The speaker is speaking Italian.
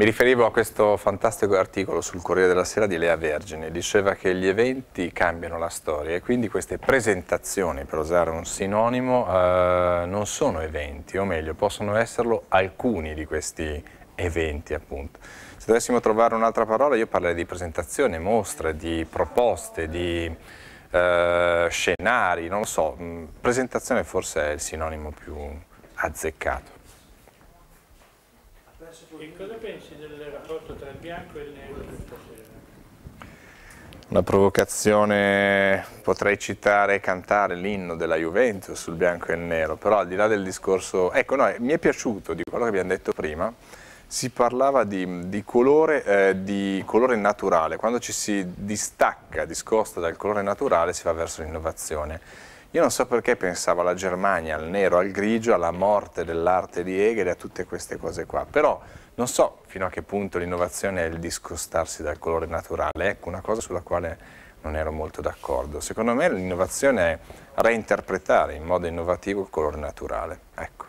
Mi riferivo a questo fantastico articolo sul Corriere della Sera di Lea Vergine, diceva che gli eventi cambiano la storia e quindi queste presentazioni, per usare un sinonimo, eh, non sono eventi, o meglio, possono esserlo alcuni di questi eventi appunto. Se dovessimo trovare un'altra parola io parlerei di presentazione, mostre, di proposte, di eh, scenari, non lo so, mm, presentazione forse è il sinonimo più azzeccato. E cosa pensi del rapporto tra il bianco e il nero Una provocazione, potrei citare e cantare l'inno della Juventus sul bianco e il nero, però al di là del discorso, ecco no, mi è piaciuto di quello che abbiamo detto prima, si parlava di, di, colore, eh, di, colore, naturale, quando ci si distacca, discosta dal colore naturale si va verso l'innovazione io non so perché pensavo alla Germania, al nero, al grigio, alla morte dell'arte di Hegel e a tutte queste cose qua, però non so fino a che punto l'innovazione è il discostarsi dal colore naturale, ecco una cosa sulla quale non ero molto d'accordo. Secondo me l'innovazione è reinterpretare in modo innovativo il colore naturale. Ecco.